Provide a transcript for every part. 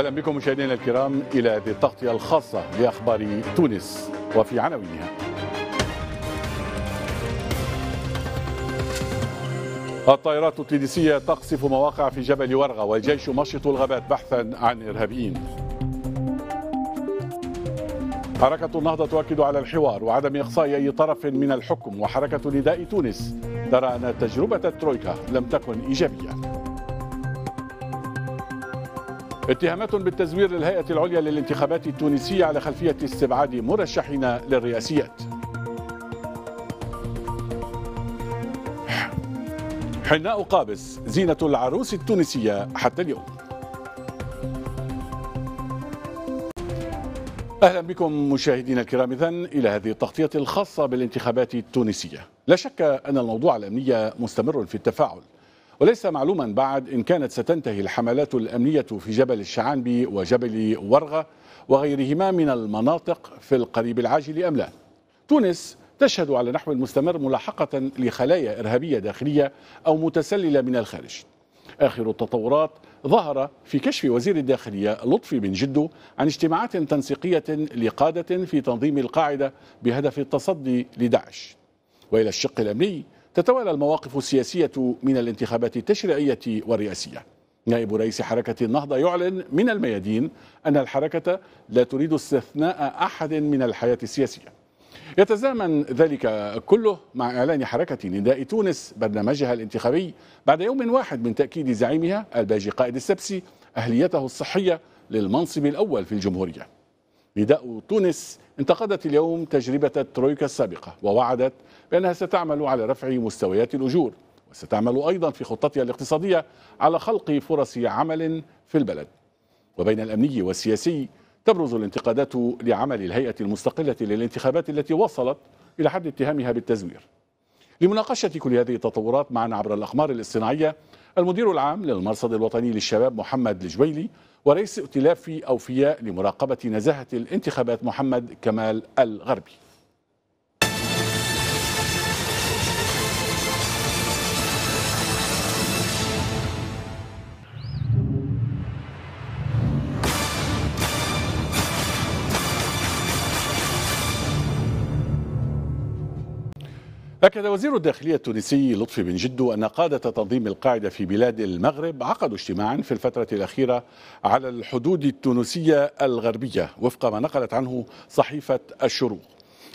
اهلا بكم مشاهدينا الكرام الى هذه التغطيه الخاصه باخبار تونس وفي عناوينها. الطائرات التونسيه تقصف مواقع في جبل ورغه والجيش مشط الغابات بحثا عن ارهابيين. حركه النهضه تؤكد على الحوار وعدم اقصاء اي طرف من الحكم وحركه نداء تونس ترى ان تجربه الترويكا لم تكن ايجابيه. اتهامات بالتزوير للهيئة العليا للانتخابات التونسية على خلفية استبعاد مرشحين للرئاسيات حناء قابس زينة العروس التونسية حتى اليوم أهلا بكم مشاهدينا الكرام إذا إلى هذه التغطية الخاصة بالانتخابات التونسية لا شك أن الموضوع الأمنية مستمر في التفاعل وليس معلوما بعد إن كانت ستنتهي الحملات الأمنية في جبل الشعانبي وجبل ورغة وغيرهما من المناطق في القريب العاجل أم لا تونس تشهد على نحو مستمر ملاحقة لخلايا إرهابية داخلية أو متسللة من الخارج آخر التطورات ظهر في كشف وزير الداخلية لطفي بن جدو عن اجتماعات تنسيقية لقادة في تنظيم القاعدة بهدف التصدي لداعش وإلى الشق الأمني تتوالى المواقف السياسية من الانتخابات التشريعية والرئاسية نائب رئيس حركة النهضة يعلن من الميادين أن الحركة لا تريد استثناء أحد من الحياة السياسية يتزامن ذلك كله مع إعلان حركة نداء تونس برنامجها الانتخابي بعد يوم واحد من تأكيد زعيمها الباجي قائد السبسي أهليته الصحية للمنصب الأول في الجمهورية نداء تونس انتقدت اليوم تجربة الترويكا السابقة ووعدت بأنها ستعمل على رفع مستويات الأجور وستعمل أيضا في خطتها الاقتصادية على خلق فرص عمل في البلد وبين الأمني والسياسي تبرز الانتقادات لعمل الهيئة المستقلة للانتخابات التي وصلت إلى حد اتهامها بالتزوير لمناقشة كل هذه التطورات معنا عبر الأقمار الاصطناعية المدير العام للمرصد الوطني للشباب محمد الجويلي ورئيس ائتلاف أوفياء لمراقبة نزاهة الانتخابات محمد كمال الغربي أكد وزير الداخلية التونسي لطفي بن جدو أن قادة تنظيم القاعدة في بلاد المغرب عقدوا اجتماعا في الفترة الأخيرة على الحدود التونسية الغربية وفق ما نقلت عنه صحيفة الشروق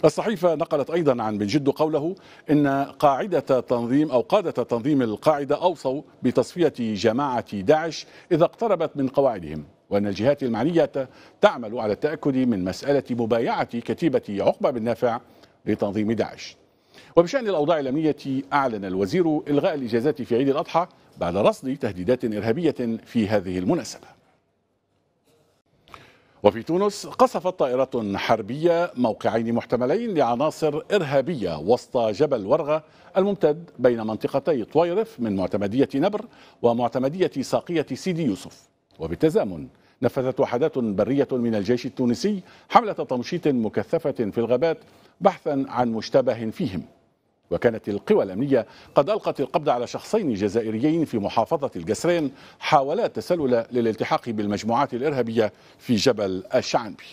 الصحيفة نقلت أيضا عن بن جدو قوله إن قاعدة تنظيم أو قادة تنظيم القاعدة أوصوا بتصفية جماعة داعش إذا اقتربت من قواعدهم وأن الجهات المعنية تعمل على التأكد من مسألة مبايعة كتيبة عقبة بن نافع لتنظيم داعش وبشأن الأوضاع الأمنية أعلن الوزير إلغاء الإجازات في عيد الأضحى بعد رصد تهديدات إرهابية في هذه المناسبة وفي تونس قصفت طائرة حربية موقعين محتملين لعناصر إرهابية وسط جبل ورغة الممتد بين منطقتي طويرف من معتمدية نبر ومعتمدية ساقية سيدي يوسف وبالتزامن نفذت وحدات برية من الجيش التونسي حملة تمشيط مكثفة في الغابات بحثا عن مشتبه فيهم وكانت القوى الأمنية قد ألقت القبض على شخصين جزائريين في محافظة الجسرين حاولا التسلل للالتحاق بالمجموعات الإرهابية في جبل الشعنبي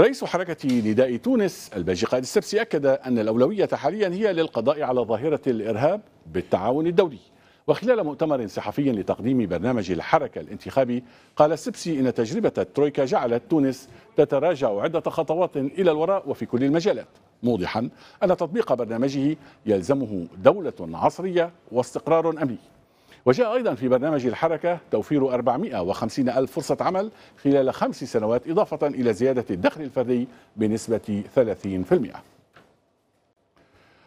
رئيس حركة نداء تونس الباجي قائد السبسي أكد أن الأولوية حاليا هي للقضاء على ظاهرة الإرهاب بالتعاون الدولي وخلال مؤتمر صحفي لتقديم برنامج الحركة الانتخابي قال السبسي إن تجربة الترويكا جعلت تونس تتراجع عدة خطوات إلى الوراء وفي كل المجالات موضحا أن تطبيق برنامجه يلزمه دولة عصرية واستقرار أمني وجاء أيضا في برنامج الحركة توفير 450 ألف فرصة عمل خلال خمس سنوات إضافة إلى زيادة الدخل الفردي بنسبة 30%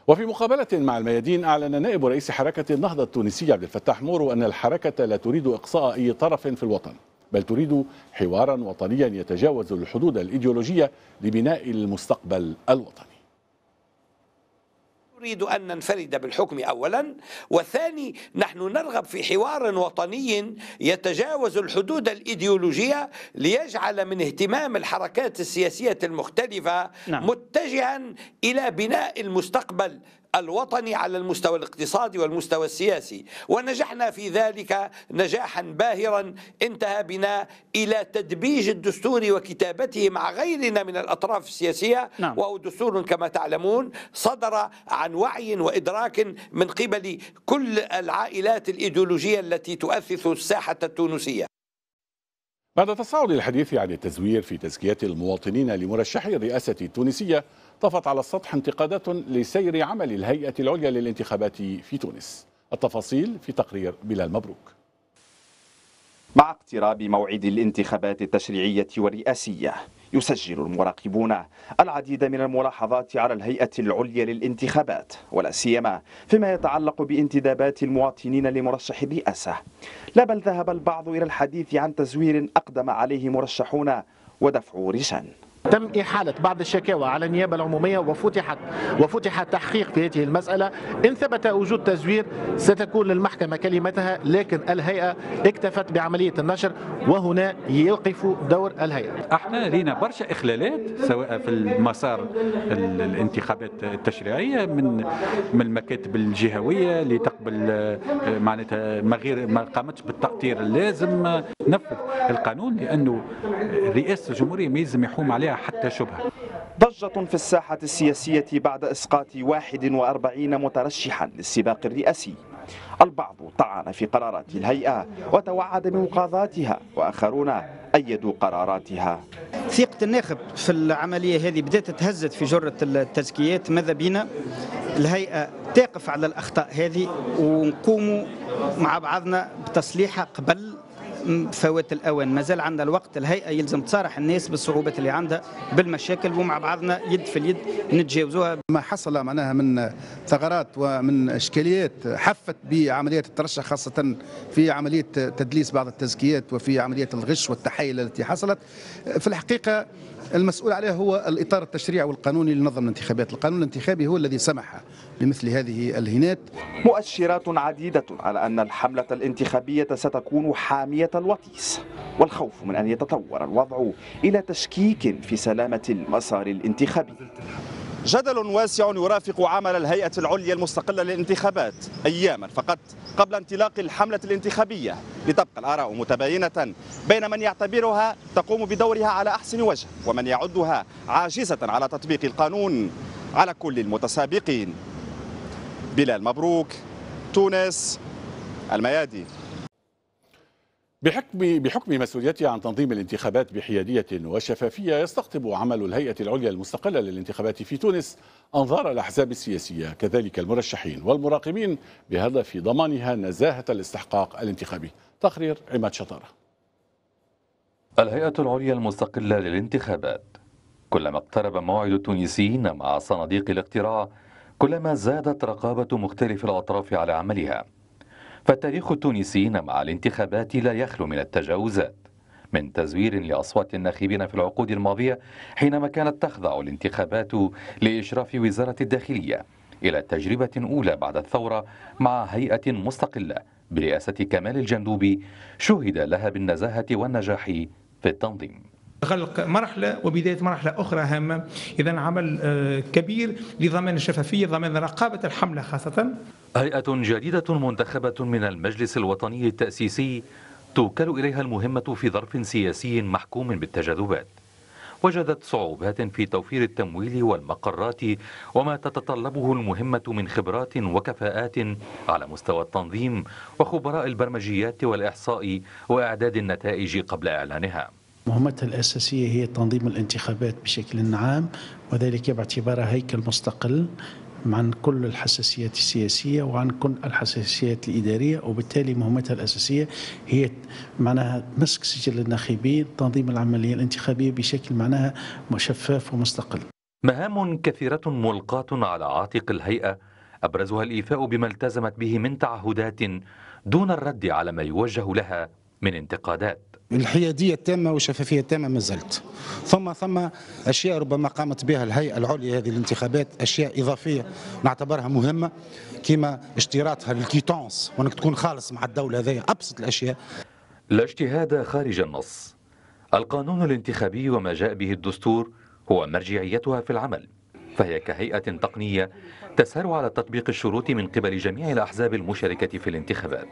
وفي مقابلة مع الميادين أعلن نائب رئيس حركة النهضة التونسية عبد الفتاح مورو أن الحركة لا تريد إقصاء أي طرف في الوطن بل تريد حوارا وطنيا يتجاوز الحدود الإيديولوجية لبناء المستقبل الوطني نريد أن ننفرد بالحكم أولا والثاني نحن نرغب في حوار وطني يتجاوز الحدود الإيديولوجية ليجعل من اهتمام الحركات السياسية المختلفة نعم. متجها إلى بناء المستقبل الوطني على المستوى الاقتصادي والمستوى السياسي ونجحنا في ذلك نجاحا باهرا انتهى بنا إلى تدبيج الدستور وكتابته مع غيرنا من الأطراف السياسية نعم. وهو دستور كما تعلمون صدر عن وعي وإدراك من قبل كل العائلات الإيديولوجية التي تؤثث الساحة التونسية بعد تصاعد الحديث عن التزوير في تزكية المواطنين لمرشحي الرئاسة التونسية طفت على السطح انتقادات لسير عمل الهيئة العليا للانتخابات في تونس التفاصيل في تقرير بلال مبروك مع اقتراب موعد الانتخابات التشريعية والرئاسية يسجل المراقبون العديد من الملاحظات على الهيئة العليا للانتخابات ولا سيما فيما يتعلق بانتدابات المواطنين لمرشح الرئاسة لا بل ذهب البعض إلى الحديث عن تزوير أقدم عليه مرشحون ودفع رشان تم إحالة بعض الشكاوى على النيابة العمومية وفتحت وفتح تحقيق في هذه المسألة إن ثبت وجود تزوير ستكون للمحكمة كلمتها لكن الهيئة اكتفت بعملية النشر وهنا يوقف دور الهيئة احنا لينا برشا إخلالات سواء في المسار الانتخابات التشريعية من من المكاتب الجهوية اللي تقبل آه، معناتها ما غير ما قامتش بالتقطير اللازم نفذ القانون لأنه رئاسة الجمهورية ما يلزم يحوم عليها حتى شبهة ضجة في الساحة السياسية بعد إسقاط 41 مترشحا للسباق الرئاسي البعض طعن في قرارات الهيئة وتوعد بمقاضاتها وآخرون أيدوا قراراتها ثقة الناخب في العملية هذه بدأت تهزت في جرة التزكيات ماذا بينا الهيئة تقف على الأخطاء هذه ونقوموا مع بعضنا بتصليحها قبل فوات الاوان مازال عندنا الوقت الهيئه يلزم تصارح الناس بالصعوبات اللي عندها بالمشاكل ومع بعضنا يد في اليد نتجاوزوها ما حصل معناها من ثغرات ومن اشكاليات حفت بعمليه الترشح خاصه في عمليه تدليس بعض التزكيات وفي عمليه الغش والتحايل التي حصلت في الحقيقه المسؤول عليه هو الاطار التشريعي والقانوني لنظم الانتخابات القانون الانتخابي هو الذي سمح لمثل هذه الهنات مؤشرات عديدة على أن الحملة الانتخابية ستكون حامية الوطيس والخوف من أن يتطور الوضع إلى تشكيك في سلامة المسار الانتخابي جدل واسع يرافق عمل الهيئة العليا المستقلة للانتخابات أياما فقط قبل انطلاق الحملة الانتخابية لتبقى الآراء متباينة بين من يعتبرها تقوم بدورها على أحسن وجه ومن يعدها عاجزة على تطبيق القانون على كل المتسابقين بلال مبروك تونس الميادي بحكم بحكم مسؤوليته عن تنظيم الانتخابات بحياديه وشفافيه يستقطب عمل الهيئه العليا المستقله للانتخابات في تونس انظار الاحزاب السياسيه كذلك المرشحين والمراقبين بهدف ضمانها نزاهه الاستحقاق الانتخابي تقرير عماد شطاره الهيئه العليا المستقله للانتخابات كلما اقترب موعد التونسيين مع صناديق الاقتراع كلما زادت رقابة مختلف الأطراف على عملها فالتاريخ التونسي مع الانتخابات لا يخلو من التجاوزات من تزوير لأصوات الناخبين في العقود الماضية حينما كانت تخضع الانتخابات لإشراف وزارة الداخلية إلى تجربة أولى بعد الثورة مع هيئة مستقلة برئاسة كمال الجندوبي شهد لها بالنزاهة والنجاح في التنظيم غلق مرحله وبدايه مرحله اخرى هامه اذا عمل آه، كبير لضمان الشفافيه ضمان رقابه الحمله خاصه هيئه جديده منتخبه من المجلس الوطني التاسيسي توكل اليها المهمه في ظرف سياسي محكوم بالتجاذبات وجدت صعوبات في توفير التمويل والمقرات وما تتطلبه المهمة من خبرات وكفاءات على مستوى التنظيم وخبراء البرمجيات والإحصاء وإعداد النتائج قبل إعلانها مهمتها الأساسية هي تنظيم الانتخابات بشكل عام وذلك باعتبارها هيكل مستقل عن كل الحساسيات السياسية وعن كل الحساسيات الإدارية وبالتالي مهمتها الأساسية هي معناها مسك سجل الناخبين تنظيم العملية الانتخابية بشكل معناها شفاف ومستقل مهام كثيرة ملقاة على عاتق الهيئة أبرزها الإيفاء بما التزمت به من تعهدات دون الرد على ما يوجه لها من انتقادات الحيادية التامة والشفافية التامة ما زلت ثم ثم أشياء ربما قامت بها الهيئة العليا هذه الانتخابات أشياء إضافية نعتبرها مهمة كما اشتراطها للكيتونس وأنك تكون خالص مع الدولة هذه أبسط الأشياء لا اجتهاد خارج النص القانون الانتخابي وما جاء به الدستور هو مرجعيتها في العمل فهي كهيئة تقنية تسهر على تطبيق الشروط من قبل جميع الأحزاب المشاركة في الانتخابات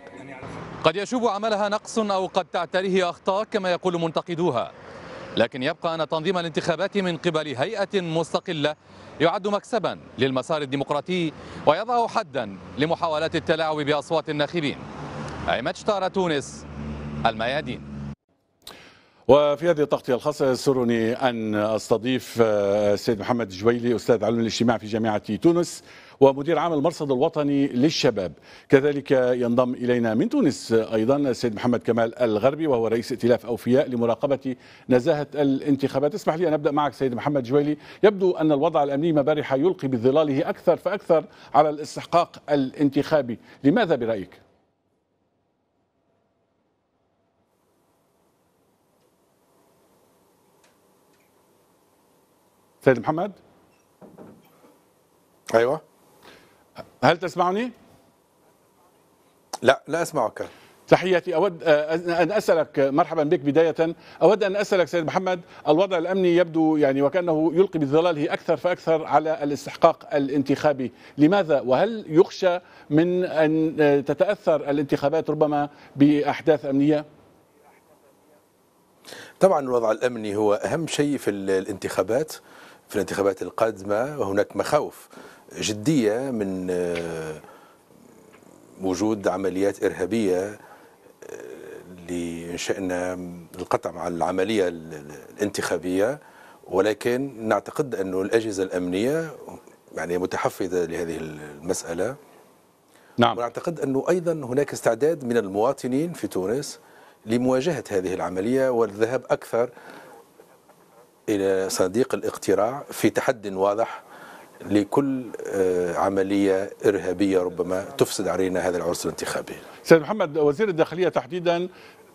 قد يشوب عملها نقص أو قد تعتريه أخطاء كما يقول منتقدوها لكن يبقى أن تنظيم الانتخابات من قبل هيئة مستقلة يعد مكسبا للمسار الديمقراطي ويضع حدا لمحاولات التلاعب بأصوات الناخبين عماد شطارة تونس الميادين وفي هذه التغطية الخاصة يسرني أن أستضيف آه، السيد محمد جويلي أستاذ علم الاجتماع في جامعة تونس ومدير عام المرصد الوطني للشباب كذلك ينضم إلينا من تونس أيضا السيد محمد كمال الغربي وهو رئيس ائتلاف أوفياء لمراقبة نزاهة الانتخابات اسمح لي أن أبدأ معك سيد محمد جويلي يبدو أن الوضع الأمني مبارحة يلقي بظلاله أكثر فأكثر على الاستحقاق الانتخابي لماذا برأيك؟ سيد محمد ايوه هل تسمعني؟ لا لا اسمعك تحياتي اود آه، ان اسالك مرحبا بك بدايه اود ان اسالك سيد محمد الوضع الامني يبدو يعني وكانه يلقي بظلاله اكثر فاكثر على الاستحقاق الانتخابي لماذا وهل يخشى من ان آه، تتاثر الانتخابات ربما باحداث امنيه طبعا الوضع الامني هو اهم شيء في الانتخابات في الانتخابات القادمة وهناك مخاوف جدية من آه، وجود عمليات إرهابية آه، لإنشائنا شئنا القطع مع العملية الانتخابية ولكن نعتقد أن الأجهزة الأمنية يعني متحفظة لهذه المسألة نعم ونعتقد أنه أيضا هناك استعداد من المواطنين في تونس لمواجهة هذه العملية والذهاب أكثر إلى صناديق الاقتراع في تحد واضح لكل آه، عملية إرهابية ربما تفسد علينا هذا العرس الانتخابي سيد محمد وزير الداخلية تحديدا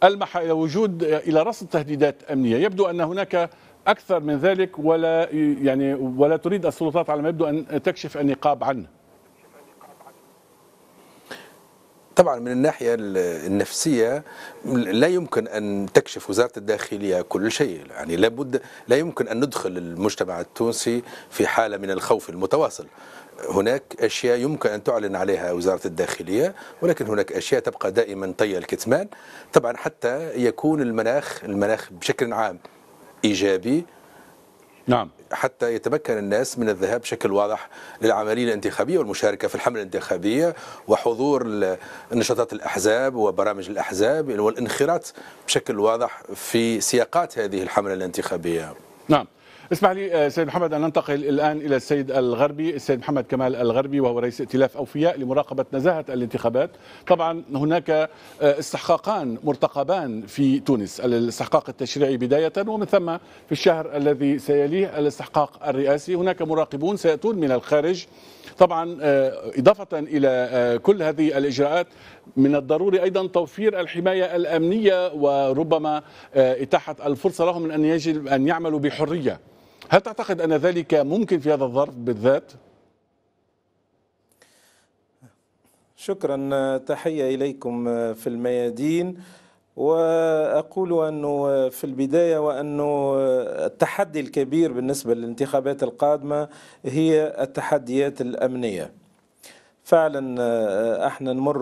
ألمح إلى وجود إلى رصد تهديدات أمنية يبدو أن هناك أكثر من ذلك ولا يعني ولا تريد السلطات على ما يبدو أن تكشف النقاب عنه طبعا من الناحيه النفسيه لا يمكن ان تكشف وزاره الداخليه كل شيء يعني لابد لا يمكن ان ندخل المجتمع التونسي في حاله من الخوف المتواصل هناك اشياء يمكن ان تعلن عليها وزاره الداخليه ولكن هناك اشياء تبقى دائما طي الكتمان طبعا حتى يكون المناخ المناخ بشكل عام ايجابي نعم حتى يتمكن الناس من الذهاب بشكل واضح للعملية الانتخابية والمشاركة في الحملة الانتخابية وحضور نشاطات الأحزاب وبرامج الأحزاب والانخراط بشكل واضح في سياقات هذه الحملة الانتخابية نعم اسمح لي آه، سيد محمد ان ننتقل الان الى السيد الغربي، السيد محمد كمال الغربي وهو رئيس ائتلاف اوفياء لمراقبه نزاهه الانتخابات، طبعا هناك آه، استحقاقان مرتقبان في تونس، الاستحقاق التشريعي بدايه ومن ثم في الشهر الذي سيليه الاستحقاق الرئاسي، هناك مراقبون سياتون من الخارج طبعا آه، إضافة إلى كل هذه الإجراءات من الضروري أيضا توفير الحماية الأمنية وربما إتاحة الفرصة لهم من أن يجب أن يعملوا بحرية هل تعتقد أن ذلك ممكن في هذا الظرف بالذات؟ شكرا تحية إليكم في الميادين واقول انه في البدايه وانه التحدي الكبير بالنسبه للانتخابات القادمه هي التحديات الامنيه فعلا آه، آه، احنا نمر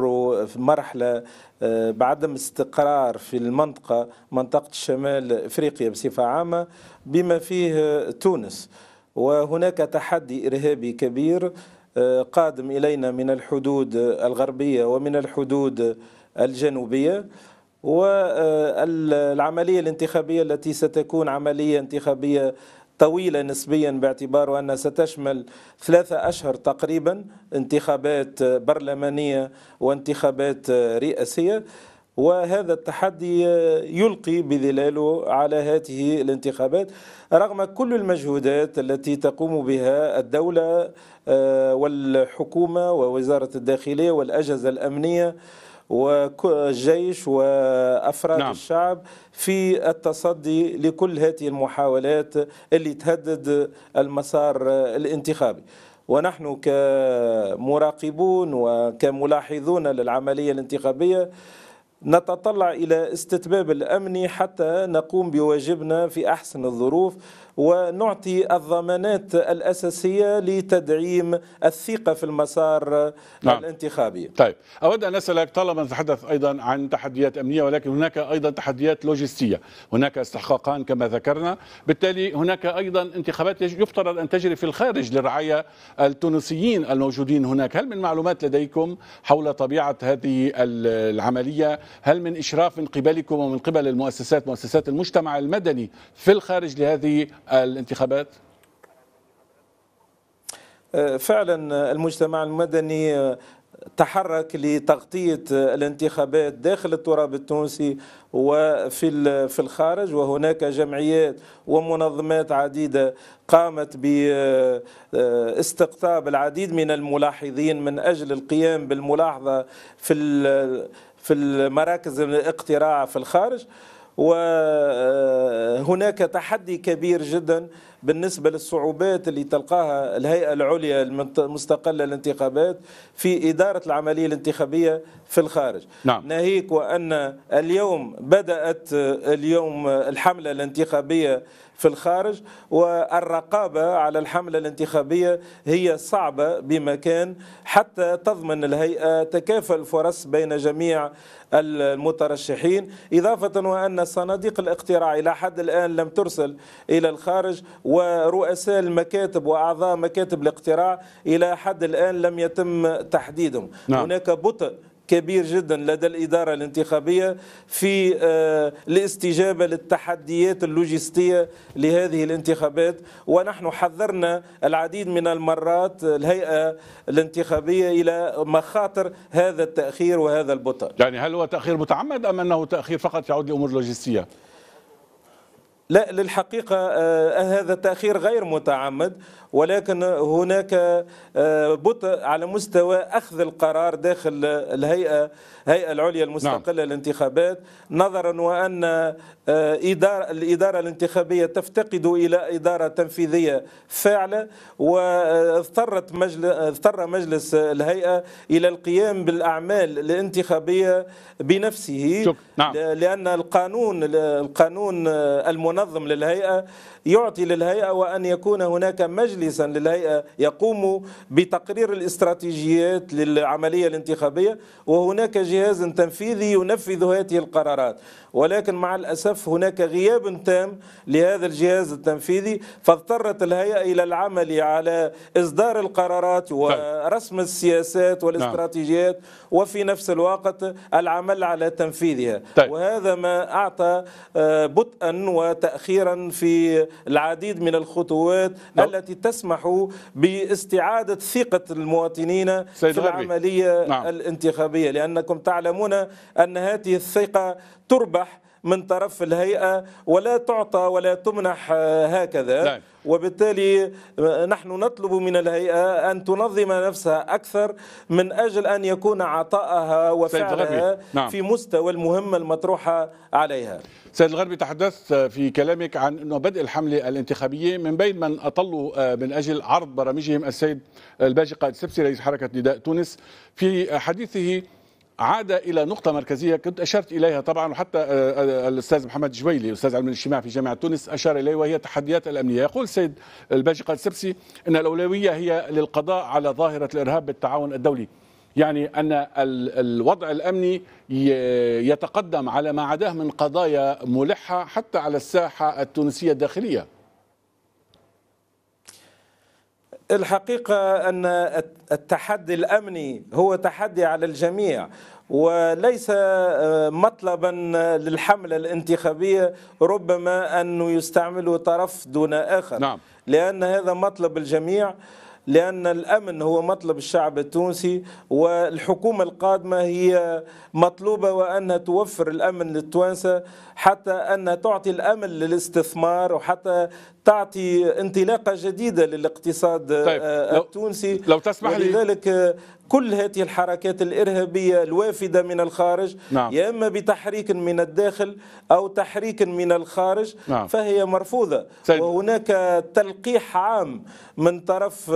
في مرحله آه، بعدم استقرار في المنطقه منطقه شمال افريقيا بصفه عامه بما فيه تونس وهناك تحدي ارهابي كبير قادم الينا من الحدود الغربيه ومن الحدود الجنوبيه والعمليه الانتخابيه التي ستكون عمليه انتخابيه طويلة نسبيا باعتبار أنها ستشمل ثلاثة أشهر تقريبا انتخابات برلمانية وانتخابات رئاسية وهذا التحدي يلقي بظلاله على هذه الانتخابات رغم كل المجهودات التي تقوم بها الدولة آه، والحكومة ووزارة الداخلية والأجهزة الأمنية والجيش وأفراد نعم. الشعب في التصدي لكل هذه المحاولات اللي تهدد المسار الانتخابي ونحن كمراقبون وكملاحظون للعملية الانتخابية نتطلع إلى استتباب الأمني حتى نقوم بواجبنا في أحسن الظروف ونعطي الضمانات الأساسية لتدعيم الثقة في المسار نعم. الانتخابي طيب أود أن أسألك طالما نتحدث أيضا عن تحديات أمنية ولكن هناك أيضا تحديات لوجستية هناك استحقاقان كما ذكرنا بالتالي هناك أيضا انتخابات يفترض أن تجري في الخارج للرعاية التونسيين الموجودين هناك هل من معلومات لديكم حول طبيعة هذه العملية هل من إشراف من قبلكم ومن قبل المؤسسات مؤسسات المجتمع المدني في الخارج لهذه الانتخابات؟ أه، فعلا المجتمع المدني تحرك لتغطية الانتخابات داخل التراب التونسي وفي في الخارج وهناك جمعيات ومنظمات عديدة قامت باستقطاب أه، العديد من الملاحظين من أجل القيام بالملاحظة في في المراكز الاقتراع في الخارج وهناك تحدي كبير جدا بالنسبة للصعوبات اللي تلقاها الهيئة العليا المستقلة للانتخابات في إدارة العملية الانتخابية في الخارج نعم. ناهيك وأن اليوم بدأت اليوم الحملة الانتخابية في الخارج والرقابة على الحملة الانتخابية هي صعبة بمكان حتى تضمن الهيئة تكافل فرص بين جميع المترشحين إضافة وأن صناديق الاقتراع إلى حد الآن لم ترسل إلى الخارج ورؤساء المكاتب وأعضاء مكاتب الاقتراع إلى حد الآن لم يتم تحديدهم نعم. هناك بطء كبير جدا لدى الإدارة الانتخابية في الاستجابة آه، للتحديات اللوجستية لهذه الانتخابات ونحن حذرنا العديد من المرات الهيئة الانتخابية إلى مخاطر هذا التأخير وهذا البطء يعني هل هو تأخير متعمد أم أنه تأخير فقط يعود لأمور لوجستية؟ لا للحقيقة آه، هذا التأخير غير متعمد ولكن هناك آه، بطء على مستوى أخذ القرار داخل الهيئة الهيئة العليا المستقلة نعم. للانتخابات نظرا وأن آه، إدارة الإدارة الانتخابية تفتقد إلى إدارة تنفيذية فاعلة واضطرت مجلس اضطر مجلس الهيئة إلى القيام بالأعمال الانتخابية بنفسه نعم. لأن القانون القانون المنظم منظم للهيئة يعطي للهيئة وأن يكون هناك مجلسا للهيئة يقوم بتقرير الاستراتيجيات للعملية الانتخابية وهناك جهاز تنفيذي ينفذ هذه القرارات ولكن مع الأسف هناك غياب تام لهذا الجهاز التنفيذي فاضطرت الهيئة إلى العمل على إصدار القرارات طيب. ورسم السياسات نعم. والاستراتيجيات وفي نفس الوقت العمل على تنفيذها طيب. وهذا ما أعطى آه، بطئا وت تأخيرا في العديد من الخطوات نعم. التي تسمح باستعادة ثقة المواطنين في العملية نعم. الانتخابية لأنكم تعلمون أن هذه الثقة تربح من طرف الهيئة ولا تعطى ولا تمنح هكذا نعم. وبالتالي آه، نحن نطلب من الهيئة أن تنظم نفسها أكثر من أجل أن يكون عطاءها وفعلها نعم. في مستوى المهمة المطروحة عليها سيد الغربي تحدثت في كلامك عن أنه بدء الحملة الانتخابية من بين من أطلوا آه، من أجل عرض برامجهم السيد الباجي قائد السبسي رئيس حركة نداء تونس في حديثه عاد الى نقطه مركزيه كنت اشرت اليها طبعا وحتى آه، آه، الاستاذ محمد جويلي استاذ علم الاجتماع في جامعه تونس اشار اليها وهي التحديات الامنيه يقول السيد الباجي قال سبسي ان الاولويه هي للقضاء على ظاهره الارهاب بالتعاون الدولي يعني ان الوضع الامني يتقدم على ما عداه من قضايا ملحه حتى على الساحه التونسيه الداخليه الحقيقة أن التحدي الأمني هو تحدي على الجميع وليس آه، مطلبا للحملة الانتخابية ربما أنه يستعمل طرف دون آخر نعم. لأن هذا مطلب الجميع لأن الأمن هو مطلب الشعب التونسي والحكومة القادمة هي مطلوبة وأنها توفر الأمن للتوانسة حتى أنها تعطي الأمن للاستثمار وحتى تعطي انطلاقه جديده للاقتصاد آه، طيب. آه، التونسي لو, لو تسمح لي آه، كل هذه الحركات الارهابيه الوافده من الخارج نعم. يا اما بتحريك من الداخل او تحريك من الخارج نعم. فهي مرفوضه سيد. وهناك تلقيح عام من طرف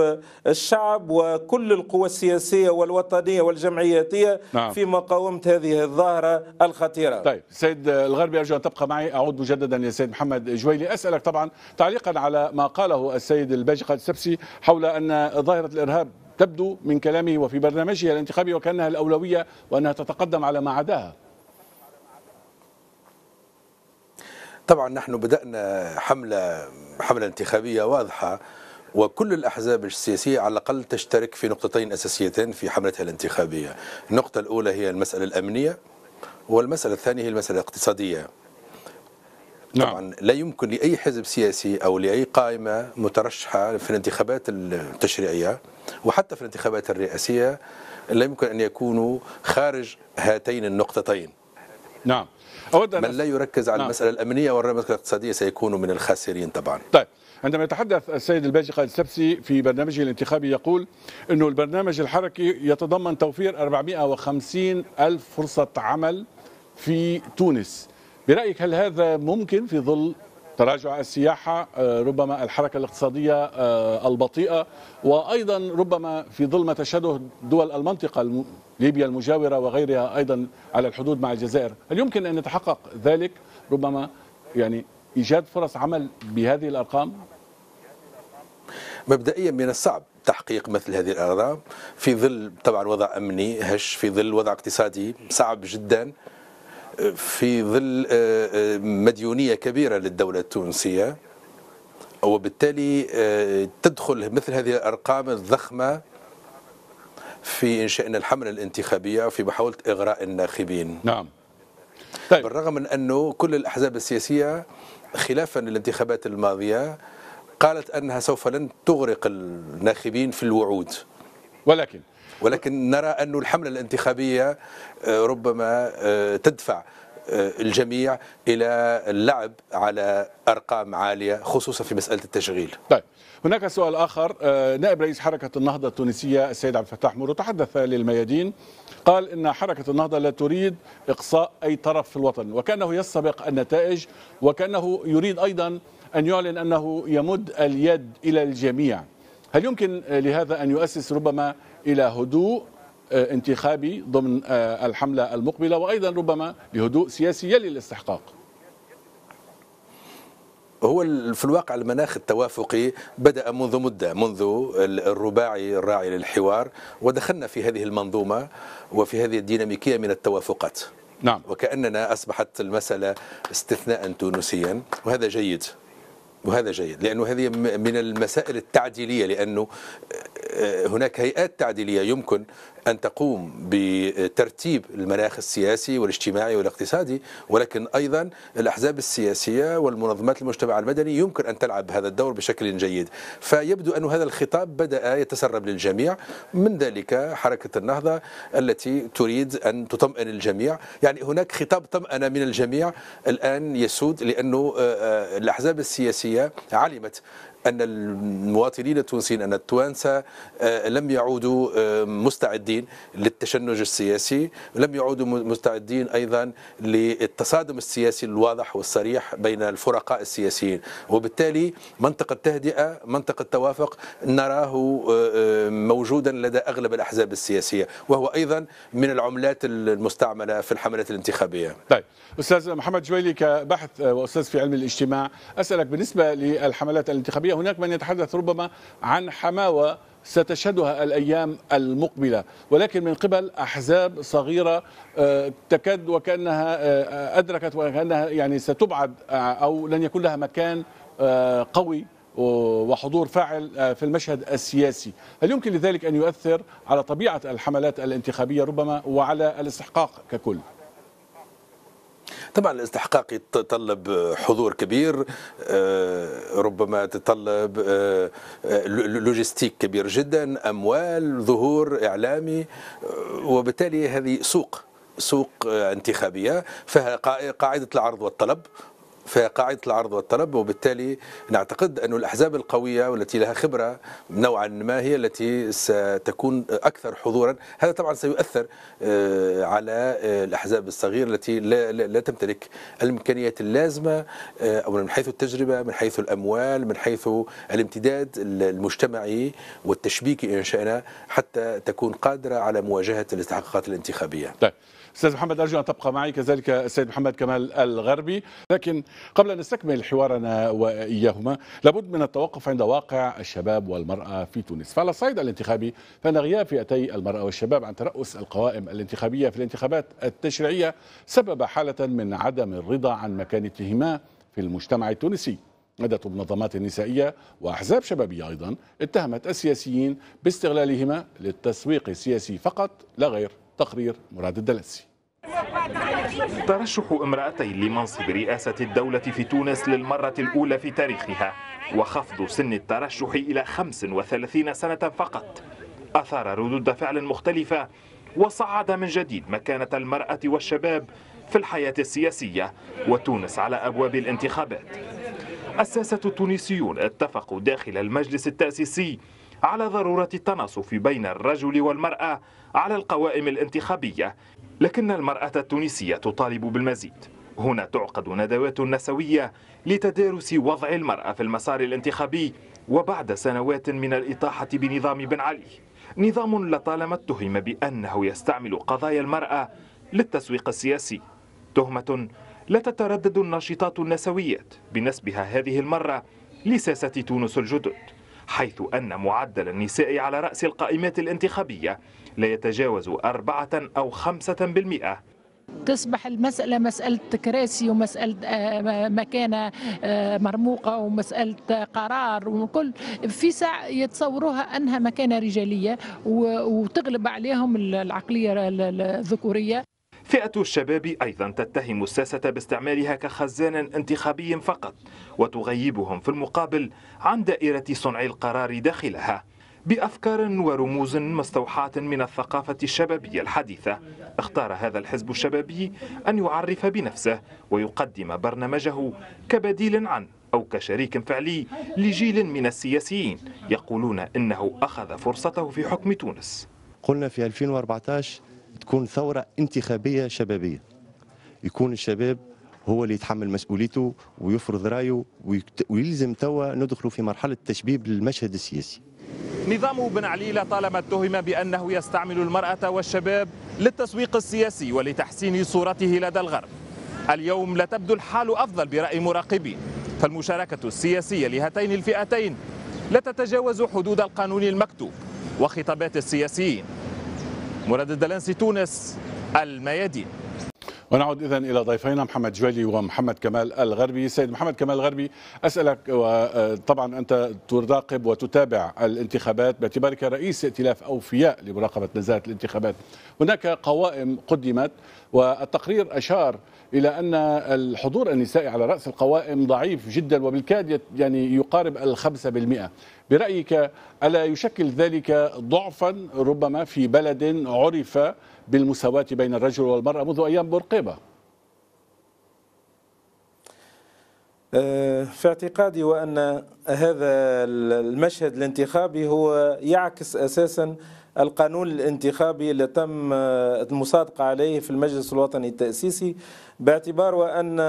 الشعب وكل القوى السياسيه والوطنيه والجمعياتيه نعم. في مقاومه هذه الظاهره الخطيره. طيب سيد الغربي ارجو ان تبقى معي اعود مجددا يا سيد محمد جويلي اسالك طبعا تعليق تعليقا على ما قاله السيد الباجي السبسي حول أن ظاهرة الإرهاب تبدو من كلامه وفي برنامجه الانتخابي وكأنها الأولوية وأنها تتقدم على ما عداها طبعا نحن بدأنا حملة حملة انتخابية واضحة وكل الأحزاب السياسية على الأقل تشترك في نقطتين أساسيتين في حملتها الانتخابية النقطة الأولى هي المسألة الأمنية والمسألة الثانية هي المسألة الاقتصادية نعم. طبعا لا يمكن لأي حزب سياسي أو لأي قائمة مترشحة في الانتخابات التشريعية وحتى في الانتخابات الرئاسية لا يمكن أن يكونوا خارج هاتين النقطتين نعم أود أن من لا يركز على نعم. المسألة الأمنية والمسألة الاقتصادية سيكون من الخاسرين طبعا طيب عندما يتحدث السيد الباجي قائد السبسي في برنامجه الانتخابي يقول أنه البرنامج الحركي يتضمن توفير 450 ألف فرصة عمل في تونس برأيك هل هذا ممكن في ظل تراجع السياحة آه، ربما الحركة الاقتصادية آه، البطيئة وأيضا ربما في ظل ما تشهده دول المنطقة ليبيا المجاورة وغيرها أيضا على الحدود مع الجزائر هل يمكن أن يتحقق ذلك ربما يعني إيجاد فرص عمل بهذه الأرقام؟ مبدئيا من الصعب تحقيق مثل هذه الارقام في ظل طبعا وضع امني هش في ظل وضع اقتصادي صعب جدا في ظل آه، آه، مديونية كبيرة للدولة التونسية وبالتالي آه، تدخل مثل هذه الأرقام الضخمة في إنشائنا الحملة الانتخابية وفي محاولة إغراء الناخبين نعم طيب. بالرغم من أنه كل الأحزاب السياسية خلافا للانتخابات الماضية قالت أنها سوف لن تغرق الناخبين في الوعود ولكن ولكن نرى أن الحملة الانتخابية آه، ربما آه، تدفع آه، الجميع الى اللعب على ارقام عاليه خصوصا في مساله التشغيل. طيب هناك سؤال اخر نائب رئيس حركه النهضه التونسيه السيد عبد الفتاح مرو تحدث للميادين قال ان حركه النهضه لا تريد اقصاء اي طرف في الوطن وكانه يستبق النتائج وكانه يريد ايضا ان يعلن انه يمد اليد الى الجميع. هل يمكن لهذا ان يؤسس ربما إلى هدوء آه، انتخابي ضمن آه، الحملة المقبلة وأيضا ربما لهدوء سياسي يلي الاستحقاق هو في الواقع المناخ التوافقي بدأ منذ مدة منذ الرباعي الراعي للحوار ودخلنا في هذه المنظومة وفي هذه الديناميكية من التوافقات نعم وكأننا أصبحت المسألة استثناء تونسيا وهذا جيد وهذا جيد لأنه هذه من المسائل التعديلية لأنه هناك هيئات تعديلية يمكن أن تقوم بترتيب المناخ السياسي والاجتماعي والاقتصادي ولكن أيضا الأحزاب السياسية والمنظمات المجتمع المدني يمكن أن تلعب هذا الدور بشكل جيد فيبدو أن هذا الخطاب بدأ يتسرب للجميع من ذلك حركة النهضة التي تريد أن تطمئن الجميع يعني هناك خطاب طمأنة من الجميع الآن يسود لأنه آه، آه، الأحزاب السياسية علمت أن المواطنين التونسيين أن التوانسة آه، لم يعودوا آه، مستعدين للتشنج السياسي لم يعودوا مستعدين أيضا للتصادم السياسي الواضح والصريح بين الفرقاء السياسيين وبالتالي منطقة التهدئة منطقة التوافق نراه آه، موجودا لدى أغلب الأحزاب السياسية وهو أيضا من العملات المستعملة في الحملات الانتخابية طيب أستاذ محمد جويلي كباحث وأستاذ في علم الاجتماع أسألك بالنسبة للحملات الانتخابية السورية هناك من يتحدث ربما عن حماوة ستشهدها الايام المقبله ولكن من قبل احزاب صغيره آه، تكاد وكانها آه، ادركت وكانها يعني ستبعد آه، او لن يكون لها مكان قوي وحضور فاعل في المشهد السياسي هل يمكن لذلك ان يؤثر على طبيعه الحملات الانتخابيه ربما وعلى الاستحقاق ككل طبعا الاستحقاق يتطلب حضور كبير آه، ربما تتطلب آه، آه، لوجستيك كبير جدا اموال ظهور اعلامي وبالتالي هذه سوق سوق انتخابيه فيها قاعده العرض والطلب فقاعدة العرض والطلب وبالتالي نعتقد أن الأحزاب القوية والتي لها خبرة نوعا ما هي التي ستكون أكثر حضورا هذا طبعا سيؤثر آه، على آه، الأحزاب الصغيرة التي لا, لا, لا تمتلك الإمكانيات اللازمة آه، او من حيث التجربة من حيث الأموال من حيث الامتداد المجتمعي والتشبيكي إن شئنا حتى تكون قادرة على مواجهة الاستحقاقات الانتخابية طيب. استاذ محمد ارجو ان تبقى معي كذلك السيد محمد كمال الغربي لكن قبل ان نستكمل حوارنا واياهما لابد من التوقف عند واقع الشباب والمراه في تونس فعلى الصعيد الانتخابي فان غياب فئتي المراه والشباب عن ترأس القوائم الانتخابيه في الانتخابات التشريعيه سبب حاله من عدم الرضا عن مكانتهما في المجتمع التونسي عدة منظمات نسائية وأحزاب شبابية أيضا اتهمت السياسيين باستغلالهما للتسويق السياسي فقط لا غير تقرير مراد الدلسي ترشح امرأتين لمنصب رئاسة الدولة في تونس للمرة الأولى في تاريخها وخفض سن الترشح إلى 35 سنة فقط أثار ردود فعل مختلفة وصعد من جديد مكانة المرأة والشباب في الحياة السياسية وتونس على أبواب الانتخابات الساسة التونسيون اتفقوا داخل المجلس التأسيسي على ضرورة التناصف بين الرجل والمرأة على القوائم الانتخابية لكن المرأة التونسية تطالب بالمزيد هنا تعقد ندوات نسوية لتدارس وضع المرأة في المسار الانتخابي وبعد سنوات من الإطاحة بنظام بن علي نظام لطالما اتهم بأنه يستعمل قضايا المرأة للتسويق السياسي تهمة لا تتردد الناشطات النسويات بنسبها هذه المرة لساسة تونس الجدد حيث أن معدل النساء على رأس القائمات الانتخابية لا يتجاوز أربعة أو خمسة بالمئة تصبح المسألة مسألة كراسي ومسألة آه، مكانة آه، مرموقة ومسألة قرار وكل في ساعة يتصوروها أنها مكانة رجالية وتغلب عليهم العقلية الذكورية فئة الشباب أيضا تتهم الساسة باستعمالها كخزان انتخابي فقط وتغيبهم في المقابل عن دائرة صنع القرار داخلها بأفكار ورموز مستوحاة من الثقافة الشبابية الحديثة اختار هذا الحزب الشبابي أن يعرف بنفسه ويقدم برنامجه كبديل عن أو كشريك فعلي لجيل من السياسيين يقولون إنه أخذ فرصته في حكم تونس قلنا في 2014 تكون ثورة انتخابية شبابية يكون الشباب هو اللي يتحمل مسؤوليته ويفرض رايه ويلزم توا ندخلوا في مرحلة تشبيب للمشهد السياسي نظام بن علي لطالما اتهم بأنه يستعمل المرأة والشباب للتسويق السياسي ولتحسين صورته لدى الغرب اليوم لا تبدو الحال أفضل برأي مراقبين فالمشاركة السياسية لهاتين الفئتين لا تتجاوز حدود القانون المكتوب وخطابات السياسيين مراد الدلانسي تونس الميادين ونعود اذا الى ضيفينا محمد جويلي ومحمد كمال الغربي، سيد محمد كمال الغربي اسالك وطبعا آه، انت تراقب وتتابع الانتخابات باعتبارك رئيس ائتلاف اوفياء لمراقبه نزاهه الانتخابات، هناك قوائم قدمت والتقرير اشار الى ان الحضور النسائي على راس القوائم ضعيف جدا وبالكاد يعني يقارب الخمسة بالمئة برايك الا يشكل ذلك ضعفا ربما في بلد عرف بالمساواه بين الرجل والمراه منذ ايام برقيبه أه، في اعتقادي وان هذا المشهد الانتخابي هو يعكس اساسا القانون الانتخابي اللي تم المصادقه عليه في المجلس الوطني التاسيسي باعتبار وأن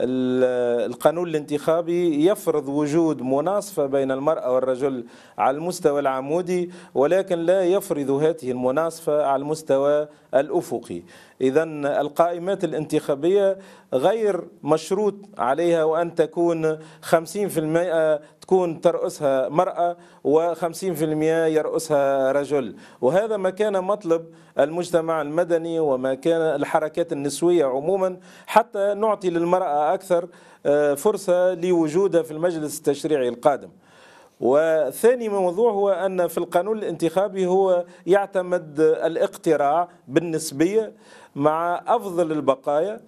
القانون الانتخابي يفرض وجود مناصفة بين المرأة والرجل على المستوى العمودي ولكن لا يفرض هذه المناصفة على المستوى الأفقي إذا القائمات الانتخابية غير مشروط عليها وأن تكون 50% تكون ترأسها مرأة و50% يرأسها رجل وهذا ما كان مطلب المجتمع المدني وما كان الحركات النسوية عموما حتى نعطي للمرأة أكثر آه، فرصة لوجودها في المجلس التشريعي القادم وثاني موضوع هو أن في القانون الانتخابي هو يعتمد الاقتراع بالنسبية مع أفضل البقايا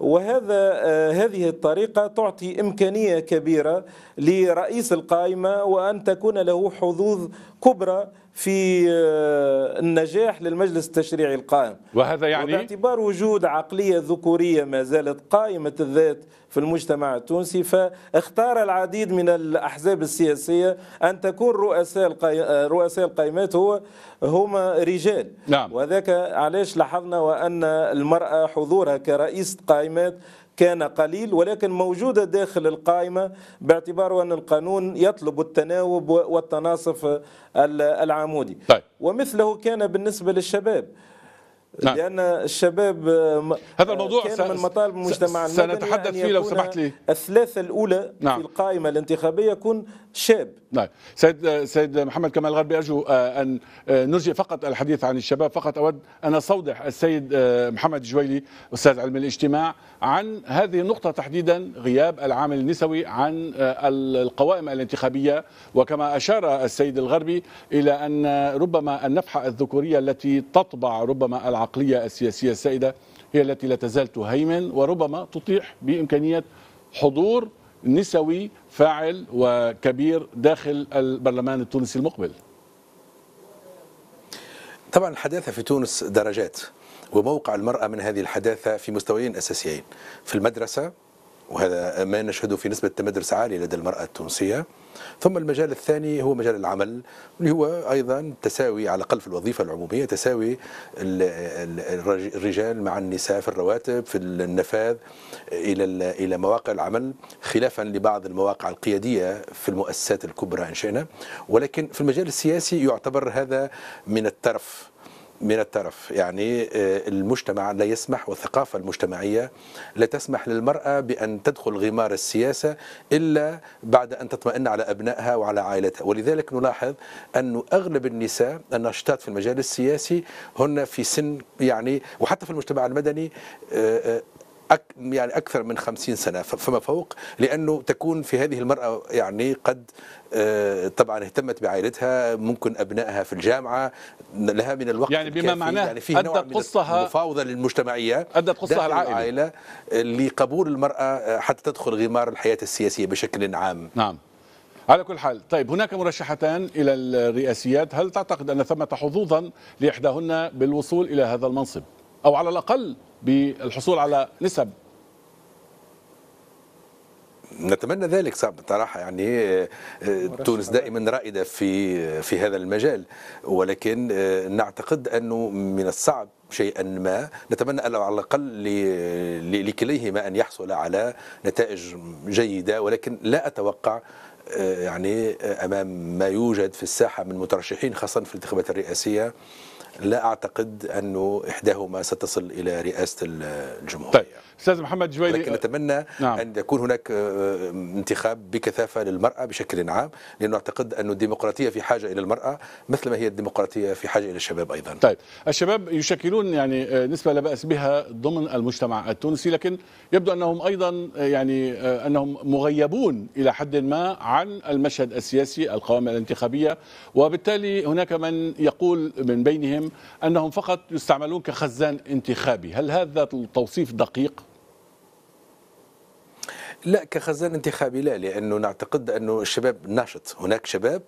وهذا آه، هذه الطريقة تعطي إمكانية كبيرة لرئيس القائمة وأن تكون له حظوظ كبرى في آه، النجاح للمجلس التشريعي القائم وهذا يعني باعتبار وجود عقلية ذكورية ما زالت قائمة الذات في المجتمع التونسي فاختار العديد من الأحزاب السياسية أن تكون رؤساء رؤساء القائمات هو هما رجال نعم. وذاك علاش لاحظنا وأن المرأة حضورها كرئيسة قائمات كان قليل ولكن موجودة داخل القائمة باعتبار أن القانون يطلب التناوب والتناصف العمودي طيب. ومثله كان بالنسبة للشباب نعم. لان الشباب هذا الموضوع كان س... من مطالب المجتمع سنتحدث فيه لو سمحت لي الثلاثه الاولى نعم. في القائمه الانتخابيه يكون شاب نعم سيد سيد محمد كمال الغربي ارجو آه، ان آه، نرجع فقط الحديث عن الشباب فقط اود ان استوضح السيد آه، محمد جويلي استاذ علم الاجتماع عن هذه النقطه تحديدا غياب العامل النسوي عن القوائم الانتخابيه وكما اشار السيد الغربي الى ان ربما النفحه الذكوريه التي تطبع ربما العقليه السياسيه السائده هي التي لا تزال تهيمن وربما تطيح بامكانيه حضور نسوي فاعل وكبير داخل البرلمان التونسي المقبل طبعا الحداثة في تونس درجات وموقع المرأة من هذه الحداثة في مستويين أساسيين في المدرسة وهذا ما نشهده في نسبة تمدرس عالية لدى المرأة التونسية ثم المجال الثاني هو مجال العمل اللي هو ايضا تساوي على الاقل في الوظيفه العموميه تساوي الرجال مع النساء في الرواتب في النفاذ الى الى مواقع العمل خلافا لبعض المواقع القياديه في المؤسسات الكبرى ان شئنا ولكن في المجال السياسي يعتبر هذا من الترف من الترف يعني آه، المجتمع لا يسمح والثقافة المجتمعية لا تسمح للمرأة بأن تدخل غمار السياسة إلا بعد أن تطمئن على أبنائها وعلى عائلتها ولذلك نلاحظ أن أغلب النساء الناشطات في المجال السياسي هن في سن يعني وحتى في المجتمع المدني آه، آه، أك يعني أكثر من خمسين سنة فما فوق لأنه تكون في هذه المرأة يعني قد آه، طبعا اهتمت بعائلتها ممكن أبنائها في الجامعة لها من الوقت يعني بما معناه يعني فيه أدت نوع قصها من المفاوضة للمجتمعية أدت قصها العائلة لقبول المرأة آه، حتى تدخل غمار الحياة السياسية بشكل عام نعم على كل حال طيب هناك مرشحتان إلى الرئاسيات هل تعتقد أن ثمة حظوظا لإحداهن بالوصول إلى هذا المنصب او على الاقل بالحصول على نسب نتمنى ذلك صعب صراحه يعني آه، آه، تونس دائما رائده في آه، في هذا المجال ولكن نعتقد انه من الصعب شيئا ما نتمنى على الاقل لكليهما ان يحصل على نتائج جيده ولكن لا اتوقع يعني امام ما يوجد في الساحه من مترشحين خاصه في الانتخابات الرئاسيه لا أعتقد أنه إحداهما ستصل إلى رئاسة الجمهورية طيب. استاذ محمد جويلي لكن نتمنى نعم. ان يكون هناك آه، آه، انتخاب بكثافه للمراه بشكل عام لانه اعتقد ان الديمقراطيه في حاجه الى المراه مثل ما هي الديمقراطيه في حاجه الى الشباب ايضا طيب الشباب يشكلون يعني آه، نسبه لا باس بها ضمن المجتمع التونسي لكن يبدو انهم ايضا يعني انهم مغيبون الى حد ما عن المشهد السياسي القوائم الانتخابيه وبالتالي هناك من يقول من بينهم انهم فقط يستعملون كخزان انتخابي هل هذا التوصيف دقيق لا كخزان انتخابي لا لانه نعتقد انه الشباب ناشط هناك شباب